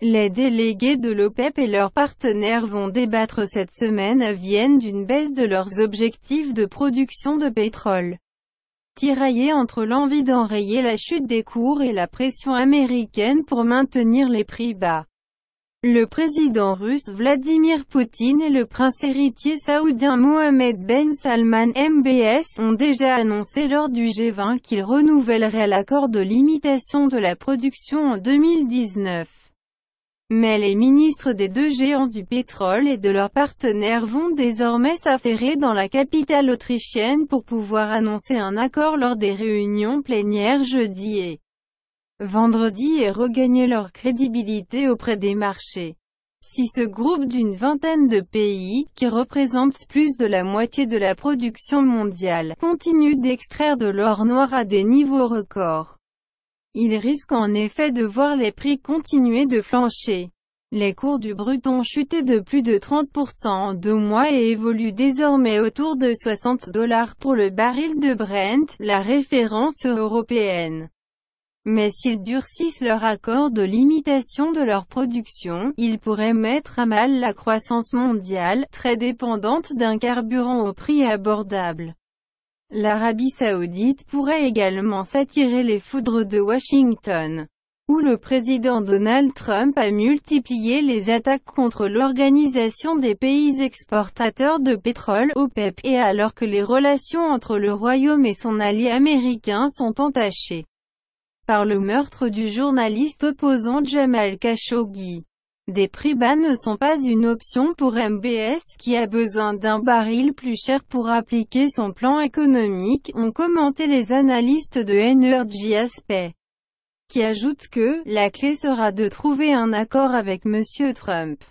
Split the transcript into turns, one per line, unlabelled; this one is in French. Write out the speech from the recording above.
Les délégués de l'OPEP et leurs partenaires vont débattre cette semaine à Vienne d'une baisse de leurs objectifs de production de pétrole. Tiraillés entre l'envie d'enrayer la chute des cours et la pression américaine pour maintenir les prix bas. Le président russe Vladimir Poutine et le prince héritier saoudien Mohamed Ben Salman MBS ont déjà annoncé lors du G20 qu'ils renouvelleraient l'accord de limitation de la production en 2019. Mais les ministres des deux géants du pétrole et de leurs partenaires vont désormais s'affairer dans la capitale autrichienne pour pouvoir annoncer un accord lors des réunions plénières jeudi et vendredi et regagner leur crédibilité auprès des marchés. Si ce groupe d'une vingtaine de pays, qui représente plus de la moitié de la production mondiale, continue d'extraire de l'or noir à des niveaux records, il risque en effet de voir les prix continuer de flancher. Les cours du brut ont chuté de plus de 30% en deux mois et évoluent désormais autour de 60 dollars pour le baril de Brent, la référence européenne. Mais s'ils durcissent leur accord de limitation de leur production, ils pourraient mettre à mal la croissance mondiale, très dépendante d'un carburant au prix abordable. L'Arabie saoudite pourrait également s'attirer les foudres de Washington, où le président Donald Trump a multiplié les attaques contre l'Organisation des pays exportateurs de pétrole OPEP, et alors que les relations entre le Royaume et son allié américain sont entachées par le meurtre du journaliste opposant Jamal Khashoggi. Des prix bas ne sont pas une option pour MBS, qui a besoin d'un baril plus cher pour appliquer son plan économique, ont commenté les analystes de Energy Aspect, qui ajoutent que « la clé sera de trouver un accord avec M. Trump ».